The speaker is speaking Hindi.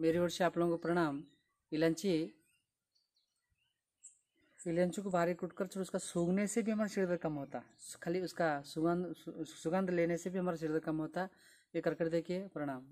मेरी ओर से आप लोगों को प्रणाम इलायची इलायची को भारी कूट कर उसका सूंघने से भी हमारा सिर दर्द कम होता खाली उसका सुगंध सुगंध लेने से भी हमारा सिर दर्द कम होता ये कर कर देखिए प्रणाम